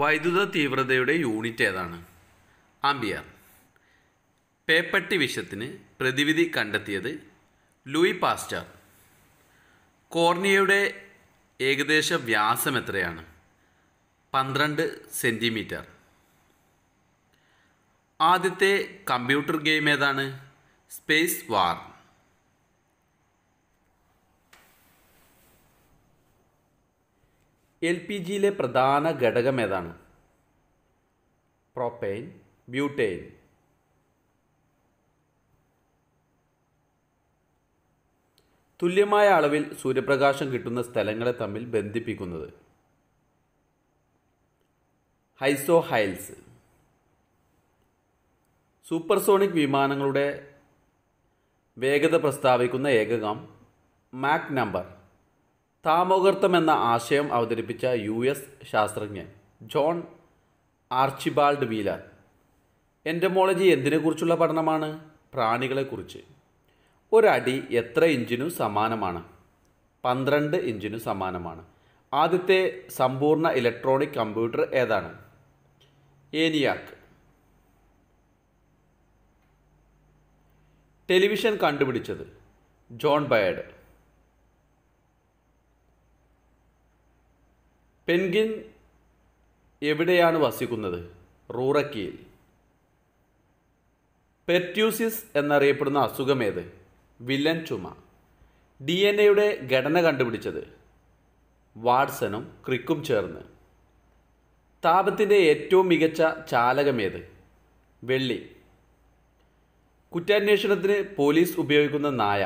വൈദ്യുത തീവ്രതയുടെ യൂണിറ്റ് ഏതാണ് ആംബിയർ പേപ്പട്ടി വിഷത്തിന് പ്രതിവിധി കണ്ടെത്തിയത് ലൂയി പാസ്റ്റർ കോർണിയയുടെ ഏകദേശ വ്യാസം എത്രയാണ് പന്ത്രണ്ട് സെൻറ്റിമീറ്റർ ആദ്യത്തെ കമ്പ്യൂട്ടർ ഗെയിം ഏതാണ് സ്പേസ് വാർ എൽ പി ജിയിലെ പ്രധാന ഘടകം ഏതാണ് പ്രോപ്പെയിൻ ബ്യൂട്ടെയിൻ തുല്യമായ അളവിൽ സൂര്യപ്രകാശം കിട്ടുന്ന സ്ഥലങ്ങളെ തമ്മിൽ ബന്ധിപ്പിക്കുന്നത് ഹൈസോ ഹൈൽസ് സൂപ്പർസോണിക് വിമാനങ്ങളുടെ വേഗത പ്രസ്താവിക്കുന്ന ഏകകം മാക് നമ്പർ താമോകർത്തം എന്ന ആശയം അവതരിപ്പിച്ച യു എസ് ശാസ്ത്രജ്ഞൻ ജോൺ ആർച്ചിബാൾഡ് വീലർ എൻഡമോളജി എന്തിനെക്കുറിച്ചുള്ള പഠനമാണ് പ്രാണികളെക്കുറിച്ച് ഒരടി എത്ര ഇഞ്ചിനു സമാനമാണ് പന്ത്രണ്ട് ഇഞ്ചിനു സമാനമാണ് ആദ്യത്തെ സമ്പൂർണ്ണ ഇലക്ട്രോണിക് കമ്പ്യൂട്ടർ ഏതാണ് ഏനിയാക്ക് ടെലിവിഷൻ കണ്ടുപിടിച്ചത് ജോൺ ബയർഡ് പെൻഗിൻ എവിടെയാണ് വസിക്കുന്നത് റൂറക്കിയിൽ പെറ്റ്യൂസിസ് എന്നറിയപ്പെടുന്ന അസുഖമേത് വില്ലൻ ചുമ ഡി എൻ എയുടെ ഘടന കണ്ടുപിടിച്ചത് വാട്സനും ക്രിക്കും ചേർന്ന് താപത്തിൻ്റെ ഏറ്റവും മികച്ച ചാലകമേത് വെള്ളി കുറ്റാന്വേഷണത്തിന് പോലീസ് ഉപയോഗിക്കുന്ന നായ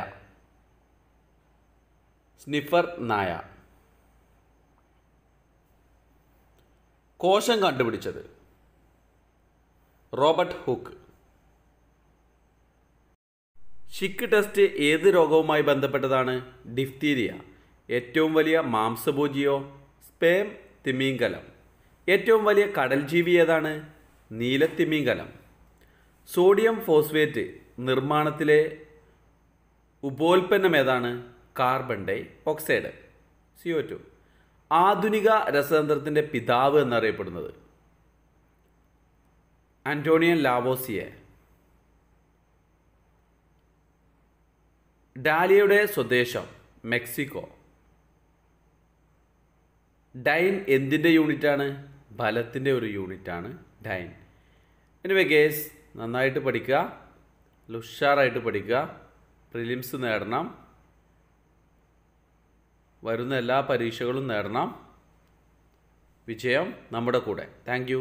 സ്നിഫർ നായ കോശം കണ്ടുപിടിച്ചത് റോബർട്ട് ഹുക്ക് ഷിക്ക് ടെസ്റ്റ് ഏത് രോഗവുമായി ബന്ധപ്പെട്ടതാണ് ഡിഫ്തീരിയ ഏറ്റവും വലിയ മാംസഭോജിയോ സ്പേം തിമീങ്കലം ഏറ്റവും വലിയ കടൽ ജീവി ഏതാണ് നീലത്തിമീങ്കലം സോഡിയം ഫോസ്ഫേറ്റ് നിർമ്മാണത്തിലെ ഉപോൽപ്പന്നം ഏതാണ് carbon dioxide CO two ആധുനിക രസതന്ത്രത്തിൻ്റെ പിതാവ് എന്നറിയപ്പെടുന്നത് ആന്റോണിയൻ ലാവോസിയെ ഡാലിയയുടെ സ്വദേശം മെക്സിക്കോ ഡൈൻ എന്തിൻ്റെ യൂണിറ്റാണ് ബലത്തിൻ്റെ ഒരു യൂണിറ്റാണ് ഡൈൻ എനിവേ ഗേസ് നന്നായിട്ട് പഠിക്കുക ഉഷാറായിട്ട് പഠിക്കുക പ്രിലിംസ് നേടണം വരുന്ന എല്ലാ പരീക്ഷകളും നേടണം വിജയം നമ്മുടെ കൂടെ താങ്ക്